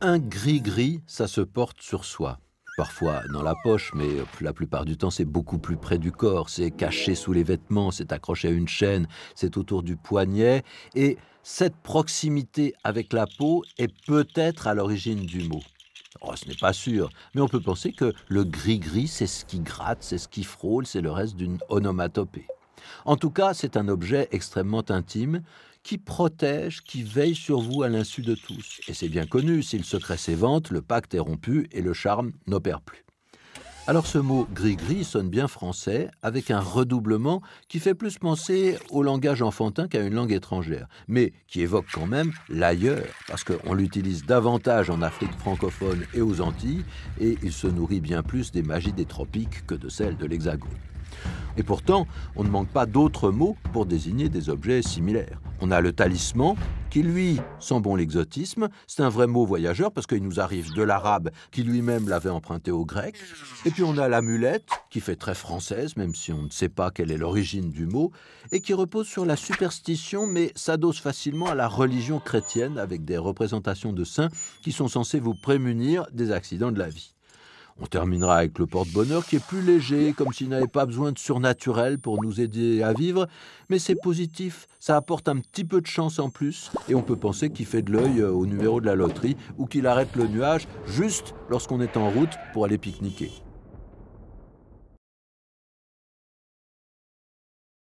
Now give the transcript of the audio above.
un gris-gris, ça se porte sur soi. Parfois dans la poche, mais la plupart du temps, c'est beaucoup plus près du corps. C'est caché sous les vêtements, c'est accroché à une chaîne, c'est autour du poignet. Et cette proximité avec la peau est peut-être à l'origine du mot. Oh, ce n'est pas sûr, mais on peut penser que le gris-gris, c'est ce qui gratte, c'est ce qui frôle, c'est le reste d'une onomatopée. En tout cas, c'est un objet extrêmement intime qui protège, qui veille sur vous à l'insu de tous. Et c'est bien connu, si le secret ventes, le pacte est rompu et le charme n'opère plus. Alors ce mot gris-gris sonne bien français, avec un redoublement qui fait plus penser au langage enfantin qu'à une langue étrangère, mais qui évoque quand même l'ailleurs, parce qu'on l'utilise davantage en Afrique francophone et aux Antilles, et il se nourrit bien plus des magies des tropiques que de celles de l'Hexagone. Et pourtant, on ne manque pas d'autres mots pour désigner des objets similaires. On a le talisman, qui lui sent bon l'exotisme, c'est un vrai mot voyageur parce qu'il nous arrive de l'arabe qui lui-même l'avait emprunté au grec. Et puis on a l'amulette, qui fait très française, même si on ne sait pas quelle est l'origine du mot, et qui repose sur la superstition, mais s'adosse facilement à la religion chrétienne avec des représentations de saints qui sont censés vous prémunir des accidents de la vie. On terminera avec le porte-bonheur qui est plus léger, comme s'il n'avait pas besoin de surnaturel pour nous aider à vivre. Mais c'est positif, ça apporte un petit peu de chance en plus, et on peut penser qu'il fait de l'œil euh, au numéro de la loterie ou qu'il arrête le nuage juste lorsqu'on est en route pour aller pique-niquer.